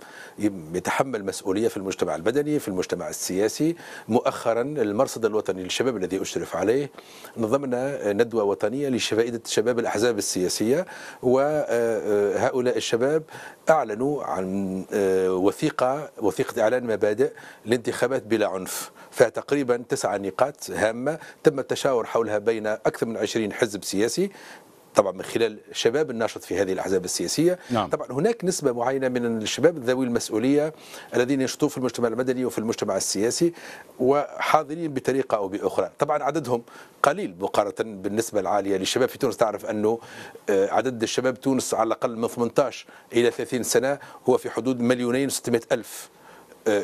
يتحمل مسؤوليه في المجتمع المدني في المجتمع السياسي مؤخرا المرصد الوطني للشباب الذي اشرف عليه نظمنا ندوه وطنيه لفائده شباب الاحزاب السياسيه وهؤلاء آه، الشباب اعلنوا عن آه، وثيقه وثيقه اعلان مبادئ لانتخابات بلا عنف فتقريبا تسعة نقاط هامة تم التشاور حولها بين أكثر من 20 حزب سياسي طبعا من خلال الشباب الناشط في هذه الأحزاب السياسية نعم. طبعا هناك نسبة معينة من الشباب ذوي المسؤولية الذين ينشطون في المجتمع المدني وفي المجتمع السياسي وحاضرين بطريقة أو بأخرى طبعا عددهم قليل مقارنة بالنسبة العالية للشباب في تونس تعرف أنه آه، عدد الشباب تونس على الأقل من 18 إلى 30 سنة هو في حدود مليونين و600 ألف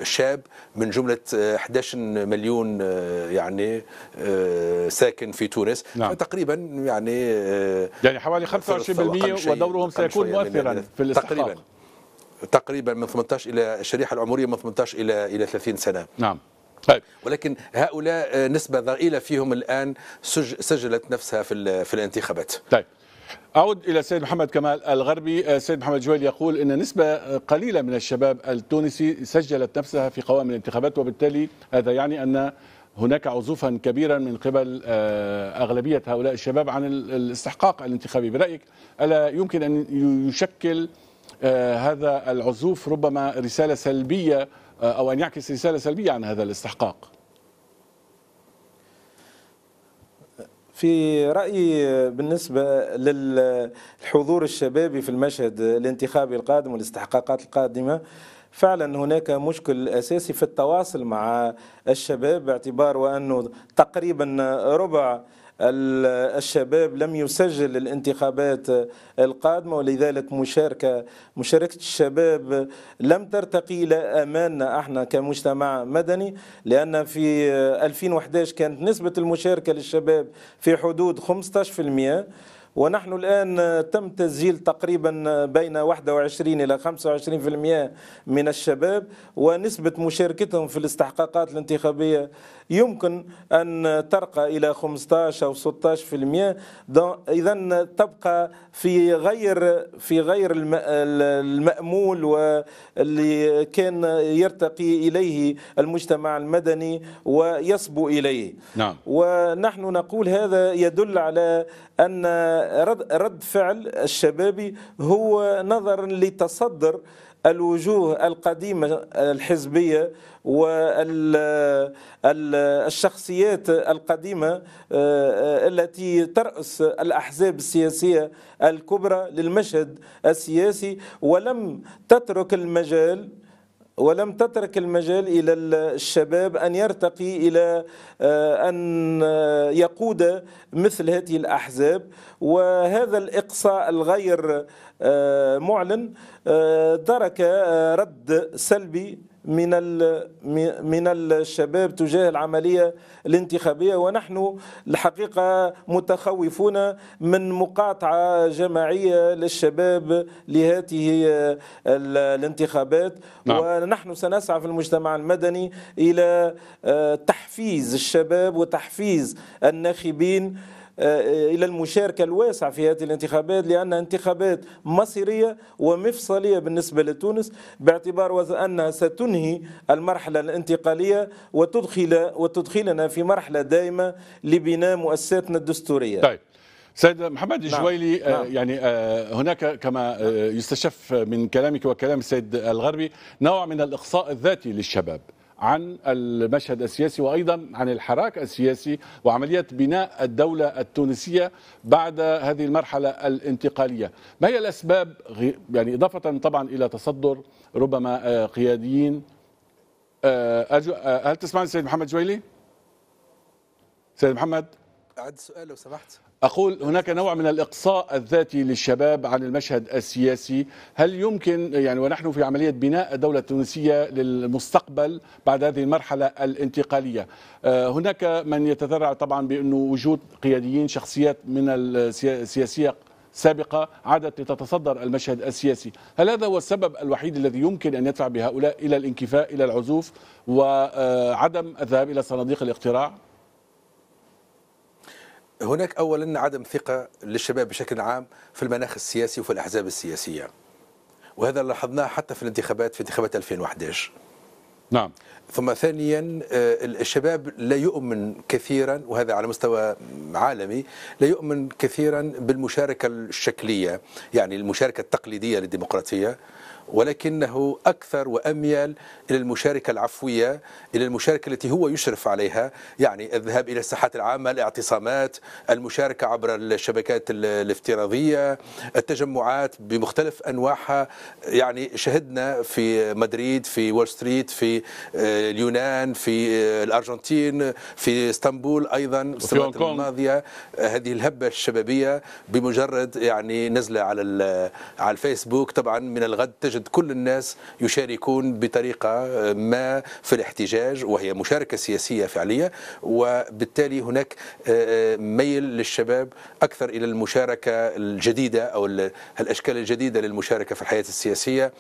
شاب من جملة 11 آه، مليون آه، يعني آه، ساكن في تونس نعم. تقريبا يعني يعني حوالي 25% ودورهم سيكون مؤثرا في الاستحقاق تقريبا تقريبا من 18 الى الشريحه العمريه من 18 الى الى 30 سنه نعم طيب. ولكن هؤلاء نسبه ضئيله فيهم الان سجلت نفسها في في الانتخابات طيب أعود إلى السيد محمد كمال الغربي آه، السيد محمد جويل يقول أن نسبة قليلة من الشباب التونسي سجلت نفسها في قوائم الانتخابات وبالتالي هذا يعني أن هناك عزوفا كبيرا من قبل آه، أغلبية هؤلاء الشباب عن الاستحقاق الانتخابي برأيك ألا يمكن أن يشكل آه، هذا العزوف ربما رسالة سلبية أو أن يعكس رسالة سلبية عن هذا الاستحقاق في رأيي بالنسبة للحضور الشبابي في المشهد الانتخابي القادم والاستحقاقات القادمة فعلا هناك مشكل أساسي في التواصل مع الشباب باعتبار وأنه تقريبا ربع الشباب لم يسجل الانتخابات القادمة ولذلك مشاركة مشاركة الشباب لم ترتقي إلى أماننا احنا كمجتمع مدني لأن في 2011 كانت نسبة المشاركة للشباب في حدود 15% ونحن الآن تم تسجيل تقريبا بين 21 إلى 25% من الشباب ونسبة مشاركتهم في الاستحقاقات الانتخابية يمكن أن ترقى إلى 15 أو 16% إذا تبقى في غير في غير المأمول واللي كان يرتقي إليه المجتمع المدني ويصبو إليه نعم. ونحن نقول هذا يدل على أن رد فعل الشبابي هو نظرا لتصدر الوجوه القديمة الحزبية والشخصيات القديمة آه، التي ترأس الأحزاب السياسية الكبرى للمشهد السياسي ولم تترك المجال ولم تترك المجال إلى الشباب أن يرتقي إلى آه، أن آه، يقود مثل هذه الأحزاب وهذا الإقصاء الغير آه، معلن ترك رد سلبي من من الشباب تجاه العمليه الانتخابيه ونحن الحقيقه متخوفون من مقاطعه جماعيه للشباب لهذه الانتخابات نعم. ونحن سنسعى في المجتمع المدني الى آه، تحفيز الشباب وتحفيز الناخبين آه، إلى المشاركة الواسعة في هذه الانتخابات لأنها انتخابات مصيرية ومفصلية بالنسبة لتونس باعتبار أنها ستنهي المرحلة الانتقالية وتدخل وتدخلنا في مرحلة دائمة لبناء مؤسساتنا الدستورية طيب. سيد محمد الجويلي نعم. آه، نعم. يعني آه، هناك كما يستشف من كلامك وكلام السيد الغربي نوع من الاقصاء الذاتي للشباب عن المشهد السياسي وايضا عن الحراك السياسي وعمليه بناء الدوله التونسيه بعد هذه المرحله الانتقاليه، ما هي الاسباب يعني اضافه طبعا الى تصدر ربما آه، قياديين آه، آه، هل تسمعني سيد محمد جويلي؟ سيد محمد اعد سؤال لو سمحت أقول هناك نوع من الإقصاء الذاتي للشباب عن المشهد السياسي هل يمكن يعني ونحن في عملية بناء الدولة التونسية للمستقبل بعد هذه المرحلة الانتقالية آه، هناك من يتذرع طبعا بأنه وجود قياديين شخصيات من السياسية سابقة عادت لتتصدر المشهد السياسي هل هذا هو السبب الوحيد الذي يمكن أن يدفع بهؤلاء إلى الانكفاء إلى العزوف وعدم آه، الذهاب إلى صناديق الاقتراع؟ هناك اولا عدم ثقه للشباب بشكل عام في المناخ السياسي وفي الاحزاب السياسيه وهذا لاحظناه حتى في الانتخابات في انتخابات 2011 نعم ثم ثانيا آه، الشباب لا يؤمن كثيرا وهذا على مستوى عالمي لا يؤمن كثيرا بالمشاركه الشكليه يعني المشاركه التقليديه للديمقراطيه ولكنه أكثر وأميل إلى المشاركة العفوية إلى المشاركة التي هو يشرف عليها يعني الذهاب إلى الساحات العامة الاعتصامات المشاركة عبر الشبكات الافتراضية التجمعات بمختلف أنواعها يعني شهدنا في مدريد في وول ستريت في آه، اليونان في آه، الأرجنتين في اسطنبول أيضا السنوات الماضية آه، هذه الهبة الشبابية بمجرد يعني نزلة على على الفيسبوك طبعا من الغد تجد نجد كل الناس يشاركون بطريقة ما في الاحتجاج وهي مشاركة سياسية فعلية وبالتالي هناك آه، آه، ميل للشباب أكثر إلى المشاركة الجديدة أو الأشكال الجديدة للمشاركة في الحياة السياسية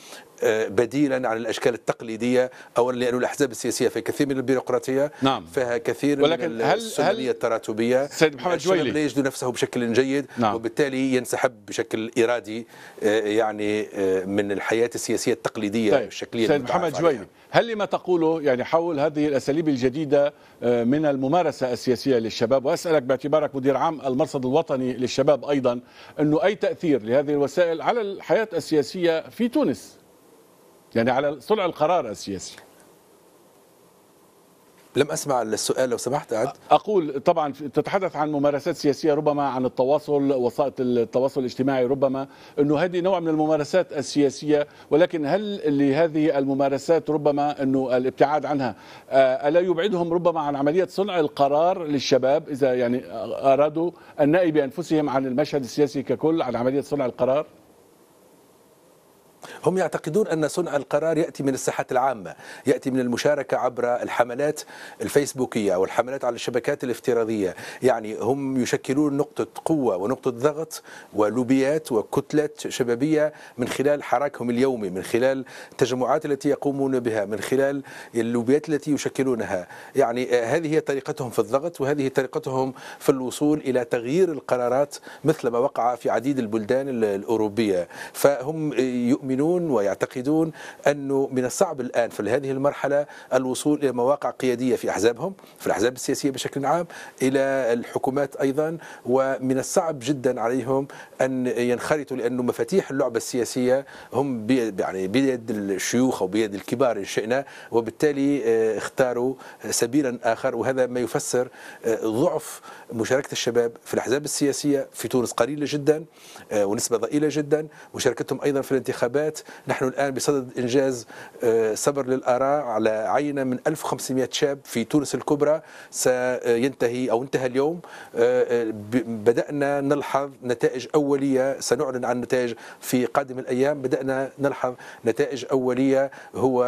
بديلا عن الاشكال التقليديه اولا لان الاحزاب السياسيه في كثير من البيروقراطيه نعم فيها كثير ولكن من السلميه التراتبيه سيد محمد جويلي لا يجد نفسه بشكل جيد نعم. وبالتالي ينسحب بشكل ارادي آه، يعني آه، من الحياه السياسيه التقليديه طيب. الشكليه سيد محمد جويلي هل لما تقوله يعني حول هذه الاساليب الجديده آه، من الممارسه السياسيه للشباب واسالك باعتبارك مدير عام المرصد الوطني للشباب ايضا انه اي تاثير لهذه الوسائل على الحياه السياسيه في تونس يعني على صنع القرار السياسي لم اسمع السؤال لو سمحت أعد اقول طبعا تتحدث عن ممارسات سياسيه ربما عن التواصل وسائط التواصل الاجتماعي ربما انه هذه نوع من الممارسات السياسيه ولكن هل لهذه الممارسات ربما انه الابتعاد عنها آه، الا يبعدهم ربما عن عمليه صنع القرار للشباب اذا يعني ارادوا النائي بانفسهم عن المشهد السياسي ككل عن عمليه صنع القرار؟ هم يعتقدون أن صنع القرار يأتي من الساحات العامة يأتي من المشاركة عبر الحملات الفيسبوكية أو الحملات على الشبكات الافتراضية يعني هم يشكلون نقطة قوة ونقطة ضغط ولوبيات وكتلات شبابية من خلال حراكهم اليومي من خلال التجمعات التي يقومون بها من خلال اللوبيات التي يشكلونها يعني هذه هي طريقتهم في الضغط وهذه طريقتهم في الوصول إلى تغيير القرارات مثل ما وقع في عديد البلدان الأوروبية فهم يؤمنون يؤمنون ويعتقدون أنه من الصعب الآن في هذه المرحلة الوصول إلى مواقع قيادية في أحزابهم في الأحزاب السياسية بشكل عام إلى الحكومات أيضا ومن الصعب جدا عليهم أن ينخرطوا لأنه مفاتيح اللعبة السياسية هم بيد يعني بيد الشيوخ أو بيد الكبار إن شئنا وبالتالي آه، اختاروا سبيلا آخر وهذا ما يفسر آه، ضعف مشاركة الشباب في الأحزاب السياسية في تونس قليلة جدا آه، ونسبة ضئيلة جدا مشاركتهم أيضا في الانتخابات الانتخابات نحن الآن بصدد إنجاز سبر آه، للآراء على عينة من 1500 شاب في تونس الكبرى سينتهي أو انتهى اليوم آه، آه، بدأنا نلحظ نتائج أولية سنعلن عن نتائج في قادم الأيام بدأنا نلحظ نتائج أولية هو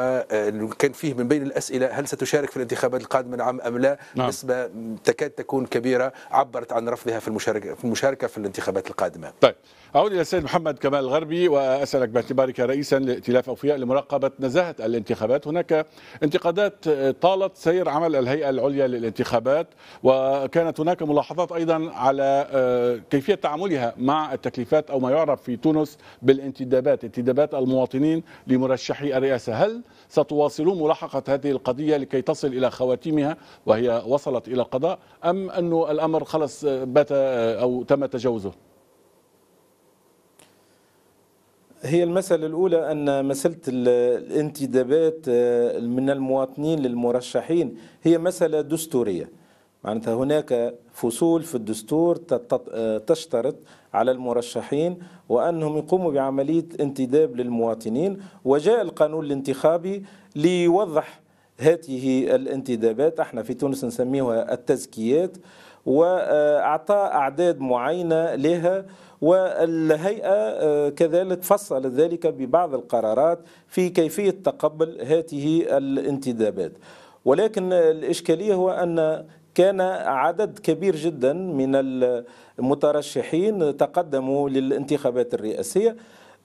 كان فيه من بين الأسئلة هل ستشارك في الانتخابات القادمة نعم أم لا نعم. نسبة تكاد تكون كبيرة عبرت عن رفضها في المشاركة في, المشاركة في الانتخابات القادمة طيب أعود إلى السيد محمد كمال الغربي وأسألك باعتبارك رئيسا لائتلاف أوفياء لمراقبة نزاهة الانتخابات هناك انتقادات طالت سير عمل الهيئة العليا للانتخابات وكانت هناك ملاحظات أيضا على آه، كيفية تعاملها مع التكليفات أو ما يعرف في تونس بالانتدابات انتدابات المواطنين لمرشحي الرئاسة هل ستواصلون ملاحقة هذه القضية لكي تصل إلى خواتيمها وهي وصلت إلى القضاء أم أنه الأمر خلص آه، بات آه، أو تم تجاوزه هي المسألة الأولى أن مسألة الانتدابات آه، من المواطنين للمرشحين هي مسألة دستورية معناتها هناك فصول في الدستور آه، تشترط على المرشحين وأنهم يقوموا بعملية انتداب للمواطنين وجاء القانون الانتخابي ليوضح هذه الانتدابات احنا في تونس نسميها التزكيات وأعطى أعداد معينة لها والهيئة آه، كذلك فصلت ذلك ببعض القرارات في كيفية تقبل هذه الانتدابات ولكن الإشكالية هو أن كان عدد كبير جدا من المترشحين تقدموا للانتخابات الرئاسية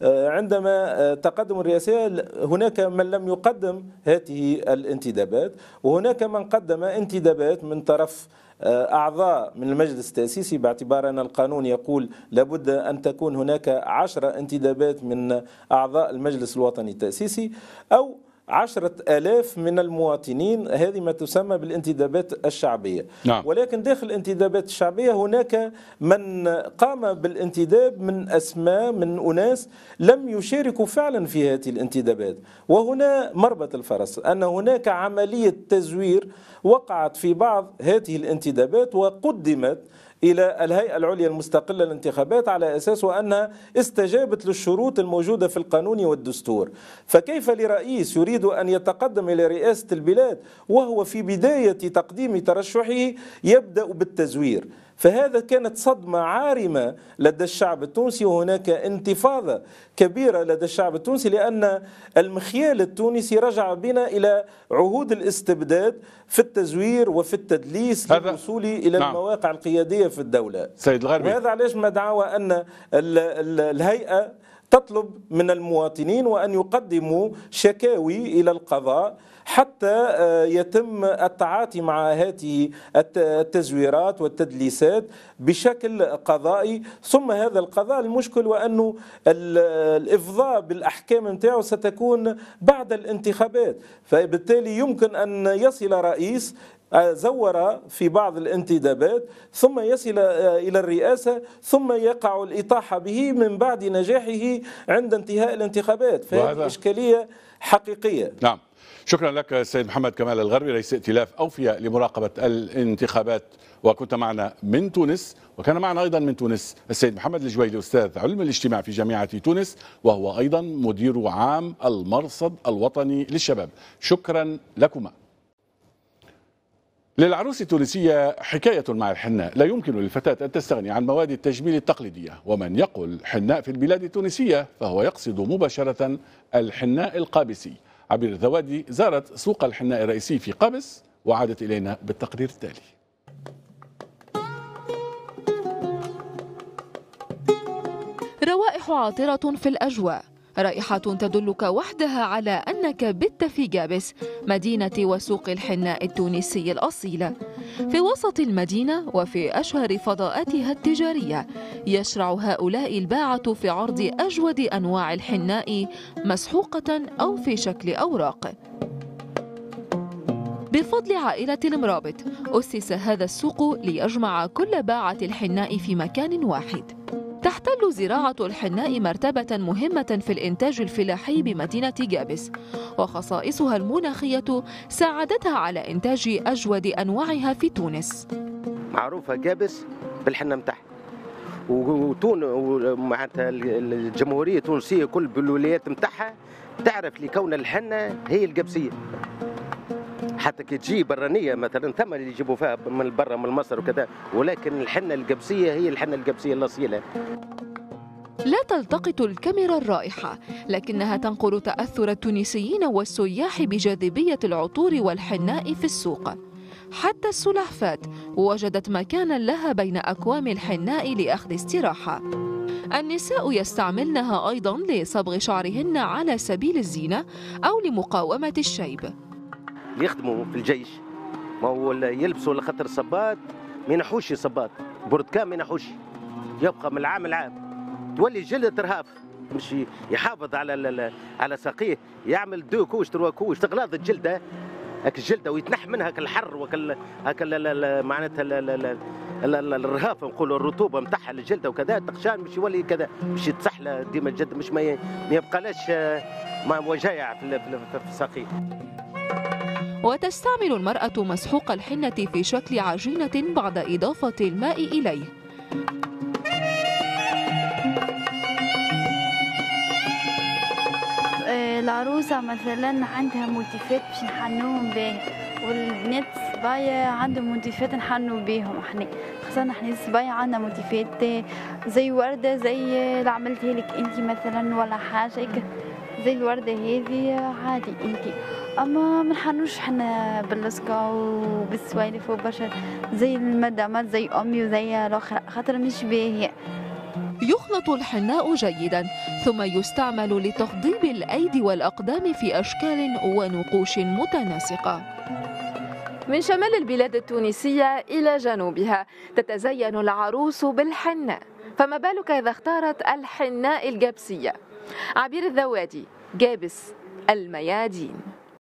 آه، عندما آه، تقدم الرئاسية هناك من لم يقدم هذه الانتدابات وهناك من قدم انتدابات من طرف آه، أعضاء من المجلس التأسيسي باعتبار أن القانون يقول لابد أن تكون هناك عشرة انتدابات من أعضاء المجلس الوطني التأسيسي أو عشرة آلاف من المواطنين هذه ما تسمى بالانتدابات الشعبية نعم. ولكن داخل الانتدابات الشعبية هناك من قام بالانتداب من أسماء من أناس لم يشاركوا فعلا في هذه الانتدابات وهنا مربط الفرس أن هناك عملية تزوير وقعت في بعض هذه الانتدابات وقدمت إلى الهيئة العليا المستقلة للانتخابات على أساس وأنها استجابت للشروط الموجودة في القانون والدستور فكيف لرئيس يريد أن يتقدم إلى رئاسة البلاد وهو في بداية تقديم ترشحه يبدأ بالتزوير فهذا كانت صدمة عارمة لدى الشعب التونسي وهناك انتفاضة كبيرة لدى الشعب التونسي لأن المخيال التونسي رجع بنا إلى عهود الاستبداد في التزوير وفي التدليس للوصول إلى نعم. المواقع القيادية في الدولة سيد الغربي وهذا علاش ما دعوة أن الهيئة تطلب من المواطنين وأن يقدموا شكاوي إلى القضاء حتى آه، يتم التعاطي مع هذه التزويرات والتدليسات بشكل قضائي ثم هذا القضاء المشكل وأنه الإفضاء بالأحكام نتاعو ستكون بعد الانتخابات فبالتالي يمكن أن يصل رئيس زور في بعض الانتدابات ثم يصل إلى الرئاسة ثم يقع الإطاحة به من بعد نجاحه عند انتهاء الانتخابات فهذه إشكالية حقيقية نعم شكرا لك السيد محمد كمال الغربي رئيس ائتلاف أوفياء لمراقبة الانتخابات وكنت معنا من تونس وكان معنا أيضا من تونس السيد محمد الجويلي أستاذ علم الاجتماع في جامعة تونس وهو أيضا مدير عام المرصد الوطني للشباب شكرا لكما للعروس التونسية حكاية مع الحناء لا يمكن للفتاة أن تستغني عن مواد التجميل التقليدية ومن يقول حناء في البلاد التونسية فهو يقصد مباشرة الحناء القابسي عبير الذوادي زارت سوق الحناء الرئيسي في قابس وعادت إلينا بالتقرير التالي روائح عاطرة في الأجواء رائحة تدلك وحدها على أنك بت في جابس مدينة وسوق الحناء التونسي الأصيلة في وسط المدينة وفي أشهر فضاءاتها التجارية يشرع هؤلاء الباعة في عرض أجود أنواع الحناء مسحوقة أو في شكل أوراق بفضل عائلة المرابط أسس هذا السوق ليجمع كل باعة الحناء في مكان واحد تحتل زراعة الحناء مرتبة مهمة في الإنتاج الفلاحي بمدينة جابس وخصائصها المناخية ساعدتها على إنتاج أجود أنواعها في تونس معروفة جابس بالحنة متاعها وتون ومعناتها الجمهوريه التونسيه كل بالولايات نتاعها تعرف لكون الحنه هي القبسيه حتى كي تجي برانيه مثلا ثم اللي يجيبوا فيها من برا من مصر وكذا ولكن الحنه القبسيه هي الحنه القبسيه الاصيله لا تلتقط الكاميرا الرائحة لكنها تنقل تأثر التونسيين والسياح بجاذبية العطور والحناء في السوق حتى السلحفاة وجدت مكانا لها بين أكوام الحناء لأخذ استراحة النساء يستعملنها أيضا لصبغ شعرهن على سبيل الزينة أو لمقاومة الشيب اللي يخدموا في الجيش ما هو يلبسوا لخطر صباط ما ينحوش صباط بردكان ما ينحوش يبقى من العام العام تولي جلد ترهاف مش يحافظ على على ساقيه يعمل دو كوش تروا كوش تغلاظ الجلده هاك الجلده ويتنح منها هاك الحر هاك معناتها الرهافه نقولوا الرطوبه نتاعها الجلده وكذا تقشان مش يولي كذا مش يتسحلى ديما الجلد مش ما لاش ما وجايع في, في, في, في الساقيه وتستعمل المرأة مسحوق الحنة في شكل عجينة بعد إضافة الماء إليه العروسة آه، مثلا عندها موتيفات باش نحنوهم به والبنات الصبايا عندهم موتيفات نحنو بيهم احنا خاصة احنا الصبايا عندنا موتيفات آه، زي وردة زي اللي عملتها لك انت مثلا ولا حاجة زي الوردة هذه عادي انت اما ما نحنوش حنا باللسكا وبالسوالف وبرشا زي المدامات زي امي وزي الاخرى خاطر مش باهيه يخلط الحناء جيدا ثم يستعمل لتخضيب الايدي والاقدام في اشكال ونقوش متناسقه من شمال البلاد التونسية إلى جنوبها تتزين العروس بالحناء فما بالك إذا اختارت الحناء الجبسية عبير الذوادي جابس الميادين